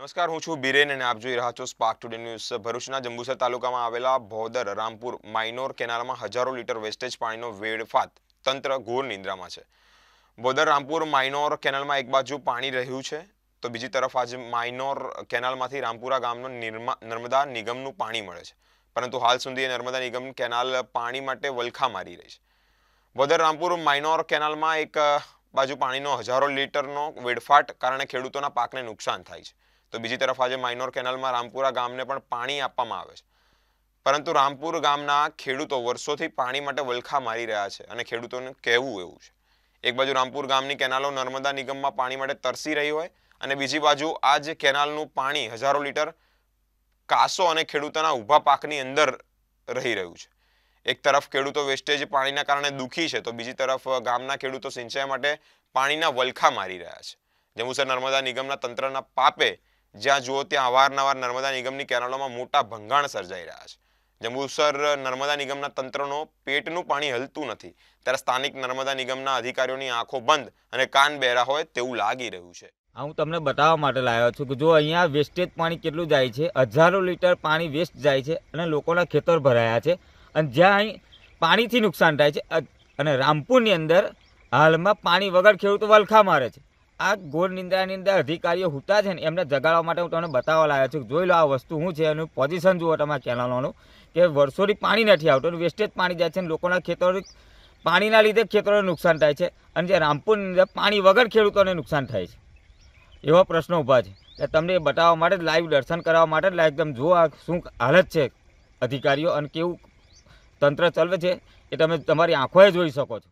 નમસ્કાર હું છું બિરેન અને આપ જોઈ રહ્યા છો સ્પાર્ક ટુડે ન્યૂઝ ભરૂચના જંબુસર તાલુકામાં આવેલા ભોદર રામપુર માઇનોર કેનાલમાં હજારો લીટર વેસ્ટેજ પાણીનો વેડફાત તંત્ર ઘોર નિંદ્રામાં છે ભોદર રામપુર માઇનોર કેનાલમાં એક બાજુ પાણી રહ્યું છે તો બીજી તરફ આજે માઇનોર કેનાલમાંથી રામપુરા ગામનો નર્મદા નિગમનું પાણી મળે છે પરંતુ હાલ સુધી એ નર્મદા નિગમ કેનાલ પાણી માટે વલખા મારી રહી છે ભોદર રામપુર માઇનોર કેનાલમાં એક બાજુ પાણીનો હજારો લીટરનો વેડફાટ કારણે ખેડૂતોના પાકને નુકસાન થાય છે તો બીજી તરફ આજે માઇનોર કેનાલમાં રામપુરા ગામને પણ પાણી આપવામાં આવે છે પરંતુ રામપુર ગામના ખેડૂતો વર્ષોથી પાણી માટે વલખા મારી રહ્યા છે અને ખેડૂતોને કહેવું એવું છે એક બાજુ રામપુર ગામની કેનાલો નર્મદા નિગમમાં પાણી માટે તરસી રહી હોય અને બીજી બાજુ આ જે કેનાલનું પાણી હજારો લીટર કાસો અને ખેડૂતોના ઊભા પાકની અંદર રહી રહ્યું છે એક તરફ ખેડૂતો વેસ્ટેજ પાણીના કારણે દુઃખી છે તો બીજી તરફ ગામના ખેડૂતો સિંચાઈ માટે પાણીના વલખા મારી રહ્યા છે જંબુસર નર્મદા નિગમના તંત્રના પાપે જ્યાં જુઓ ત્યાં અવારનવાર નર્મદા નિગમની કેનાલોમાં મોટા ભંગાણ સર્જાઈ રહ્યા છે જંબુસર નર્મદા નિગમના તંત્રનો પેટનું પાણી હલતું નથી ત્યારે સ્થાનિક નર્મદા નિગમના અધિકારીઓની આંખો બંધ અને કાન બેરા હોય તેવું લાગી રહ્યું છે હું તમને બતાવવા માટે લાવ્યો છું કે જો અહીંયા વેસ્ટેજ પાણી કેટલું જાય છે હજારો લીટર પાણી વેસ્ટ જાય છે અને લોકોના ખેતર ભરાયા છે અને જ્યાં અહીં પાણીથી નુકસાન થાય છે અને રામપુરની અંદર હાલમાં પાણી વગર ખેડૂતો વલખા મારે છે આ ઘોર નિંદ્રાની અંદર અધિકારીઓ હુતા છે ને એમને જગાડવા માટે હું તમને બતાવવા લાગ્યો છું જોઈ લો આ વસ્તુ શું છે એનું પોઝિશન જુઓ તમારા ચેનલોનું કે વર્ષોથી પાણી નથી આવતું વેસ્ટેજ પાણી જાય છે અને લોકોના ખેતરો પાણીના લીધે ખેતરોને નુકસાન થાય છે અને જે રામપુરની અંદર પાણી વગર ખેડૂતોને નુકસાન થાય છે એવા પ્રશ્નો ઊભા છે એટલે તમને એ બતાવવા માટે લાઈવ દર્શન કરાવવા માટે લાઈવ તમે જુઓ આ શું હાલત છે અધિકારીઓ અને કેવું તંત્ર ચલવે છે એ તમે તમારી આંખોએ જોઈ શકો છો